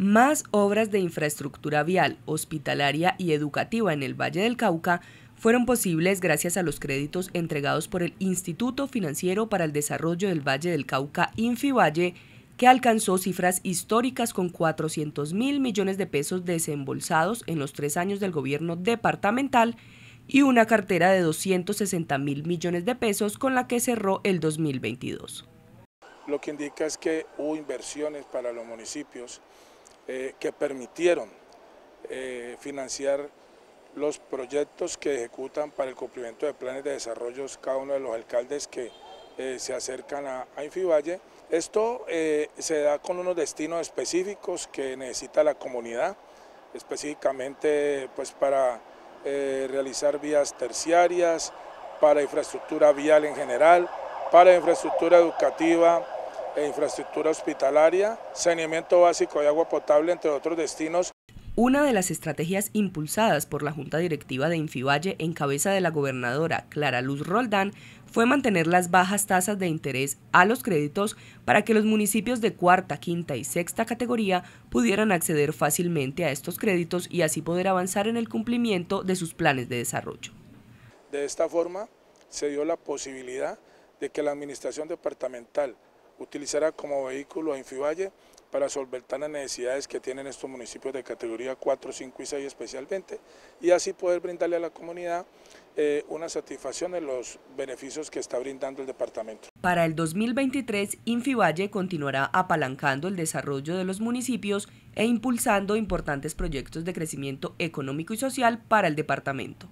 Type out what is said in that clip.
más obras de infraestructura vial, hospitalaria y educativa en el Valle del Cauca fueron posibles gracias a los créditos entregados por el Instituto Financiero para el Desarrollo del Valle del Cauca, Infivalle, que alcanzó cifras históricas con 400 mil millones de pesos desembolsados en los tres años del gobierno departamental y una cartera de 260 mil millones de pesos con la que cerró el 2022. Lo que indica es que hubo inversiones para los municipios eh, que permitieron eh, financiar los proyectos que ejecutan para el cumplimiento de planes de desarrollo cada uno de los alcaldes que eh, se acercan a, a Infivalle. Esto se da con unos destinos específicos que necesita la comunidad, específicamente pues, para realizar vías terciarias, para infraestructura vial en general, para infraestructura educativa, e infraestructura hospitalaria, saneamiento básico y agua potable, entre otros destinos. Una de las estrategias impulsadas por la Junta Directiva de Infivalle en cabeza de la gobernadora Clara Luz Roldán fue mantener las bajas tasas de interés a los créditos para que los municipios de cuarta, quinta y sexta categoría pudieran acceder fácilmente a estos créditos y así poder avanzar en el cumplimiento de sus planes de desarrollo. De esta forma se dio la posibilidad de que la administración departamental utilizará como vehículo a Infivalle para solventar las necesidades que tienen estos municipios de categoría 4, 5 y 6 especialmente y así poder brindarle a la comunidad eh, una satisfacción de los beneficios que está brindando el departamento. Para el 2023, Infivalle continuará apalancando el desarrollo de los municipios e impulsando importantes proyectos de crecimiento económico y social para el departamento.